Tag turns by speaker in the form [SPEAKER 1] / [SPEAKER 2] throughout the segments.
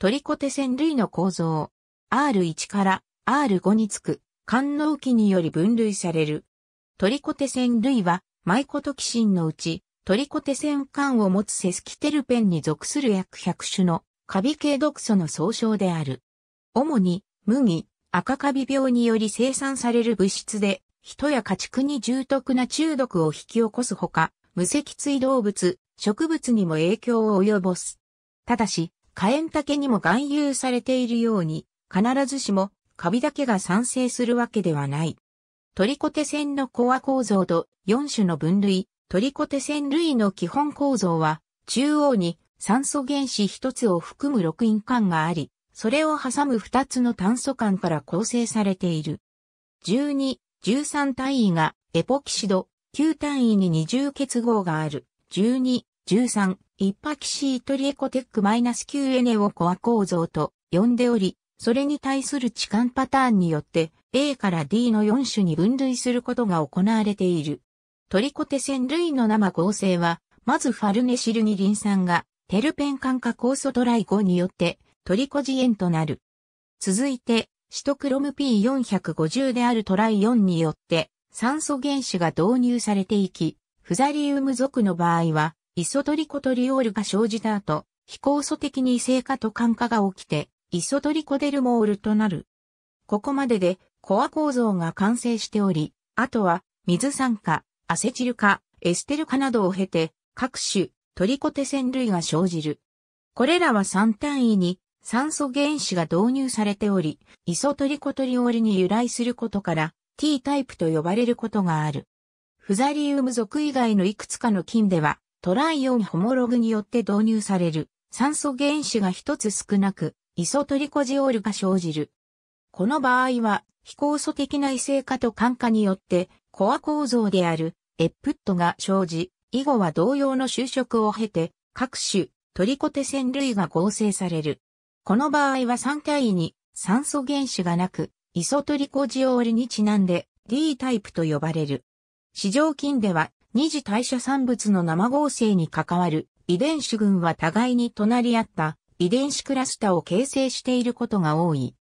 [SPEAKER 1] トリコテ線類の構造、R1 から R5 につく、官能器により分類される。トリコテ線類は、マイコトキシンのうち、トリコテ線管を持つセスキテルペンに属する約100種のカビ系毒素の総称である。主に、麦、赤カビ病により生産される物質で、人や家畜に重篤な中毒を引き起こすほか、無脊椎動物、植物にも影響を及ぼす。ただし、火炎竹にも含有されているように、必ずしもカビだけが産生するわけではない。トリコテ線のコア構造と4種の分類、トリコテ線類の基本構造は、中央に酸素原子1つを含む6因間があり、それを挟む2つの炭素間から構成されている。12、13単位がエポキシド、9単位に二重結合がある。12、13、一キシートリエコテック -9 n をコア構造と呼んでおり、それに対する置換パターンによって A から D の4種に分類することが行われている。トリコテセン類の生合成は、まずファルネシルニリン酸がテルペン酸化酵素トライ5によってトリコジエンとなる。続いて、シトクロム P450 であるトライ4によって酸素原子が導入されていき、フザリウム属の場合はイソトリコトリオールが生じた後、非酵素的に異性化と感化が起きて、イソトリコデルモールとなる。ここまでで、コア構造が完成しており、あとは、水酸化、アセチル化、エステル化などを経て、各種、トリコテ線類が生じる。これらは3単位に、酸素原子が導入されており、イソトリコトリオールに由来することから、T タイプと呼ばれることがある。フザリウム属以外のいくつかの菌では、トライオンホモログによって導入される酸素原子が一つ少なく、イソトリコジオールが生じる。この場合は、非酵素的な異性化と感化によって、コア構造であるエップットが生じ、以後は同様の就職を経て、各種トリコテ線類が合成される。この場合は3体に酸素原子がなく、イソトリコジオールにちなんで D タイプと呼ばれる。市場菌では二次代謝産物の生合成に関わる遺伝子群は互いに隣り合った遺伝子クラスタを形成していることが多い。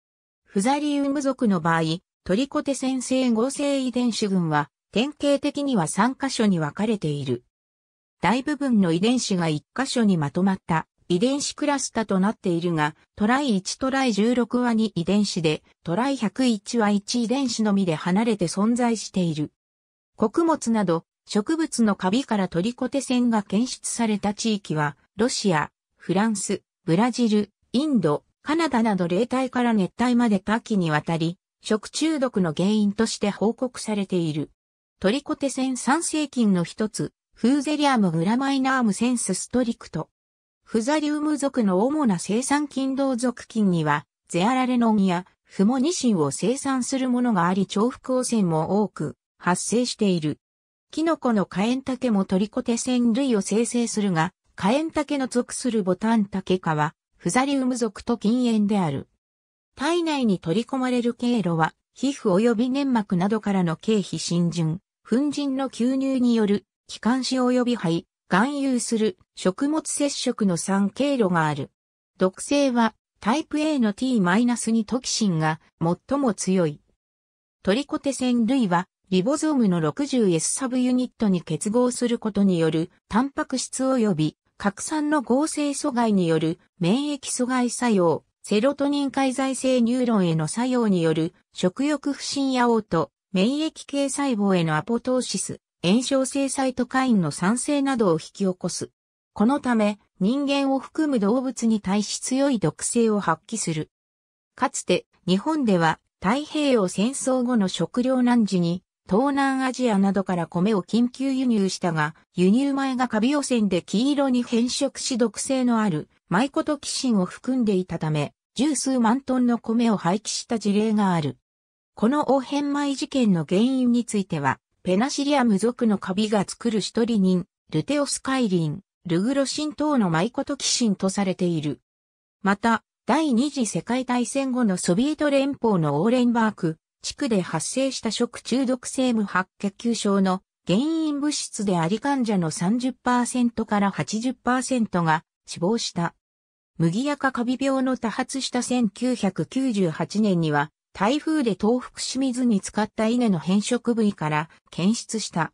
[SPEAKER 1] フザリウム属の場合、トリコテ先生合成遺伝子群は典型的には3箇所に分かれている。大部分の遺伝子が1箇所にまとまった遺伝子クラスタとなっているが、トライ1トライ16は2遺伝子で、トライ101は1遺伝子のみで離れて存在している。穀物など植物のカビからトリコテ線が検出された地域は、ロシア、フランス、ブラジル、インド、カナダなど冷帯から熱帯まで多岐にわたり、食中毒の原因として報告されている。トリコテ線酸性菌の一つ、フーゼリアムグラマイナームセンスストリクト。フザリウム属の主な生産菌同属菌には、ゼアラレノンやフモニシンを生産するものがあり重複汚染も多く発生している。キノコのカエンタケもトリコテ線類を生成するが、カエンタケの属するボタンタケ科は、フザリウム属と禁煙である。体内に取り込まれる経路は、皮膚及び粘膜などからの経皮浸潤、粉塵の吸入による、気管支及び肺、含有する食物接触の3経路がある。毒性はタイプ A の T-2 トキシンが最も強い。トリコテ線類はリボゾームの 60S サブユニットに結合することによる、タンパク質及び核酸の合成阻害による免疫阻害作用、セロトニン介在性ニューロンへの作用による食欲不振や嘔吐、免疫系細胞へのアポトーシス、炎症性サイトカインの酸性などを引き起こす。このため、人間を含む動物に対し強い毒性を発揮する。かつて、日本では太平洋戦争後の食糧難時に東南アジアなどから米を緊急輸入したが、輸入前がカビ汚染で黄色に変色し毒性のあるマイコトキシンを含んでいたため、十数万トンの米を廃棄した事例がある。この応変米事件の原因については、ペナシリアム属のカビが作る一人人、ルテオスカイリン、ルグロシン等のマイコトキシンとされている。また、第二次世界大戦後のソビエト連邦のオーレンバーク、地区で発生した食中毒性無白血球症の原因物質であり患者の30%から80%が死亡した。麦やかカビ病の多発した1998年には、台風で東北清水に使った稲の変色部位から検出した。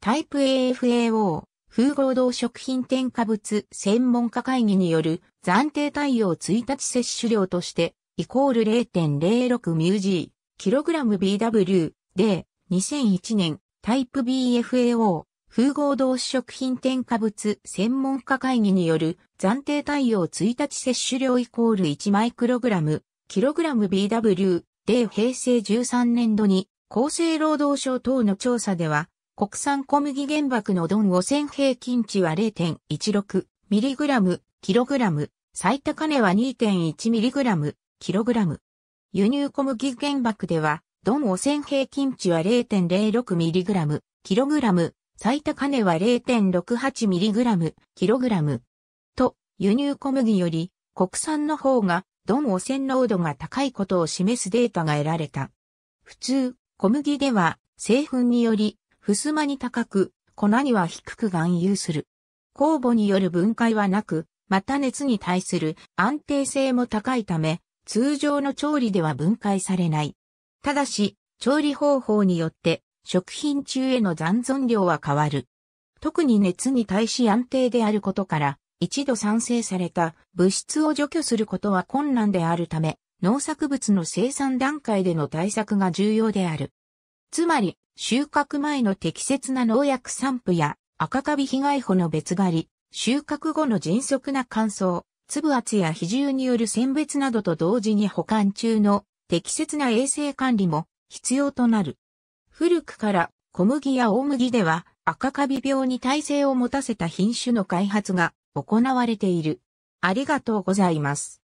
[SPEAKER 1] タイプ AFAO 風合同食品添加物専門家会議による暫定対応1日摂取量として、イコール0.06ミュージキログラム BW で2001年タイプ BFAO 風合同士食品添加物専門家会議による暫定対応1日摂取量イコール1マイクログラム、キログラム BW で平成13年度に厚生労働省等の調査では国産小麦原爆の丼5000平均値は 0.16mg、キログラム、最高値は 2.1mg、キログラム。輸入小麦原爆では、ドン汚染平均値は 0.06mg、キログラム、最高値は 0.68mg、キログラム。と、輸入小麦より、国産の方が、ドン汚染濃度が高いことを示すデータが得られた。普通、小麦では、製粉により、ふすまに高く、粉には低く含有する。酵母による分解はなく、また熱に対する安定性も高いため、通常の調理では分解されない。ただし、調理方法によって食品中への残存量は変わる。特に熱に対し安定であることから、一度産生された物質を除去することは困難であるため、農作物の生産段階での対策が重要である。つまり、収穫前の適切な農薬散布や赤カビ被害補の別狩り、収穫後の迅速な乾燥、粒圧や比重による選別などと同時に保管中の適切な衛生管理も必要となる。古くから小麦や大麦では赤カビ病に耐性を持たせた品種の開発が行われている。ありがとうございます。